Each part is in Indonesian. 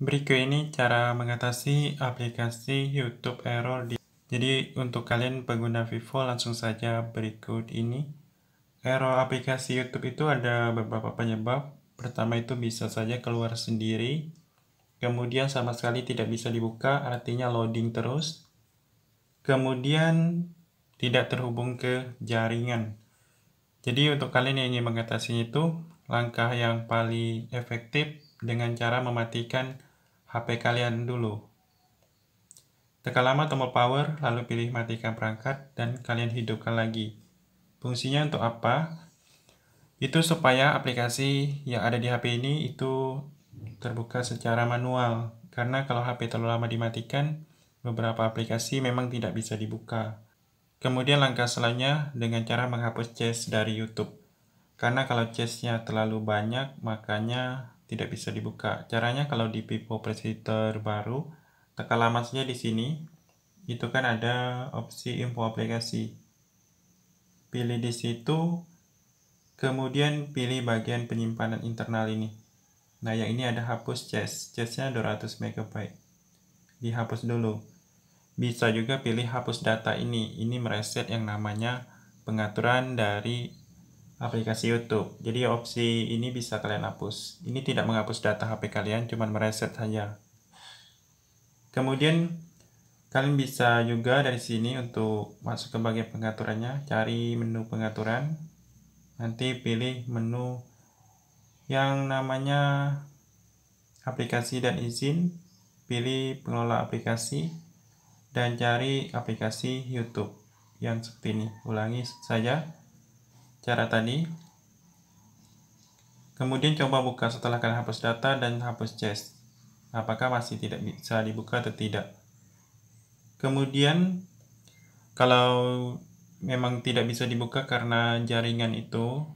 Berikut ini cara mengatasi aplikasi YouTube error di Jadi untuk kalian pengguna Vivo langsung saja berikut ini. Error aplikasi YouTube itu ada beberapa penyebab. Pertama itu bisa saja keluar sendiri. Kemudian sama sekali tidak bisa dibuka, artinya loading terus. Kemudian tidak terhubung ke jaringan. Jadi untuk kalian yang ingin mengatasinya itu, langkah yang paling efektif dengan cara mematikan HP kalian dulu. Tekan lama tombol power, lalu pilih matikan perangkat, dan kalian hidupkan lagi. Fungsinya untuk apa? Itu supaya aplikasi yang ada di HP ini itu terbuka secara manual. Karena kalau HP terlalu lama dimatikan, beberapa aplikasi memang tidak bisa dibuka. Kemudian langkah selanjutnya dengan cara menghapus chest dari YouTube. Karena kalau cache-nya terlalu banyak, makanya tidak bisa dibuka. Caranya kalau di Vivo Presenter baru, tekan lama di sini. Itu kan ada opsi info aplikasi. Pilih di situ, kemudian pilih bagian penyimpanan internal ini. Nah, yang ini ada hapus cache. ces nya 200 MB. Dihapus dulu. Bisa juga pilih hapus data ini. Ini mereset yang namanya pengaturan dari aplikasi YouTube. Jadi opsi ini bisa kalian hapus. Ini tidak menghapus data HP kalian, cuma mereset saja. Kemudian kalian bisa juga dari sini untuk masuk ke bagian pengaturannya, cari menu pengaturan. Nanti pilih menu yang namanya aplikasi dan izin, pilih pengelola aplikasi dan cari aplikasi YouTube yang seperti ini. Ulangi saja cara tadi. Kemudian coba buka setelah kalian hapus data dan hapus chest. Apakah masih tidak bisa dibuka atau tidak. Kemudian kalau memang tidak bisa dibuka karena jaringan itu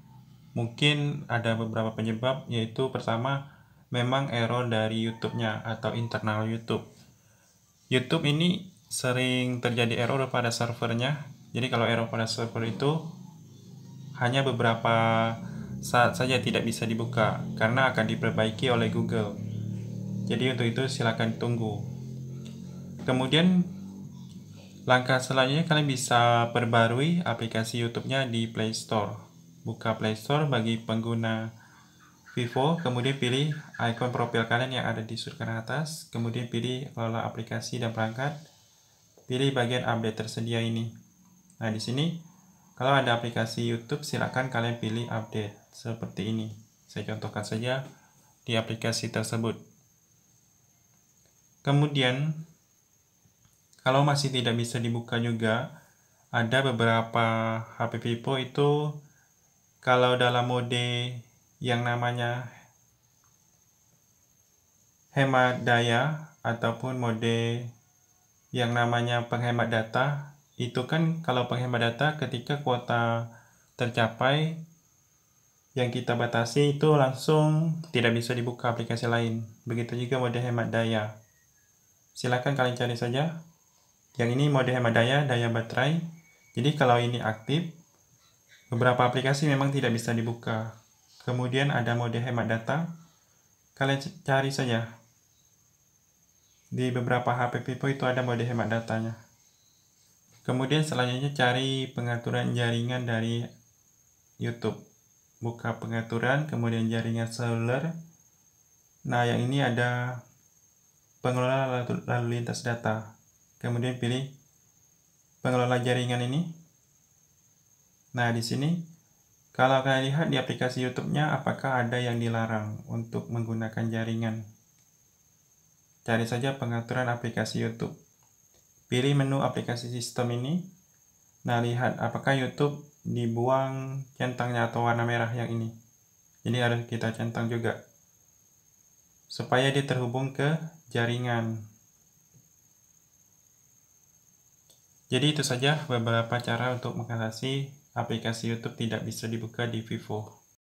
mungkin ada beberapa penyebab yaitu pertama memang error dari YouTube-nya atau internal YouTube. YouTube ini sering terjadi error pada servernya. Jadi kalau error pada server itu hanya beberapa saat saja tidak bisa dibuka karena akan diperbaiki oleh Google. Jadi untuk itu silakan tunggu. Kemudian langkah selanjutnya kalian bisa perbarui aplikasi YouTube-nya di Play Store. Buka Play Store bagi pengguna Vivo, kemudian pilih icon profil kalian yang ada di sudut kanan atas, kemudian pilih kelola aplikasi dan perangkat, pilih bagian update tersedia ini. Nah, di sini kalau ada aplikasi YouTube, silakan kalian pilih update seperti ini. Saya contohkan saja di aplikasi tersebut. Kemudian, kalau masih tidak bisa dibuka juga, ada beberapa HP Vivo itu kalau dalam mode yang namanya hemat daya ataupun mode yang namanya penghemat data itu kan kalau penghemat data ketika kuota tercapai yang kita batasi itu langsung tidak bisa dibuka aplikasi lain. Begitu juga mode hemat daya. Silahkan kalian cari saja. Yang ini mode hemat daya, daya baterai. Jadi kalau ini aktif, beberapa aplikasi memang tidak bisa dibuka. Kemudian ada mode hemat data. Kalian cari saja. Di beberapa HP Vivo itu ada mode hemat datanya. Kemudian selanjutnya cari pengaturan jaringan dari YouTube. Buka pengaturan, kemudian jaringan seluler. Nah, yang ini ada pengelola lalu, lintas data. Kemudian pilih pengelola jaringan ini. Nah, di sini kalau kalian lihat di aplikasi YouTube-nya apakah ada yang dilarang untuk menggunakan jaringan. Cari saja pengaturan aplikasi YouTube. Pilih menu aplikasi sistem ini. Nah, lihat apakah YouTube dibuang centangnya atau warna merah yang ini. Jadi harus kita centang juga. Supaya dia terhubung ke jaringan. Jadi itu saja beberapa cara untuk mengatasi aplikasi YouTube tidak bisa dibuka di Vivo.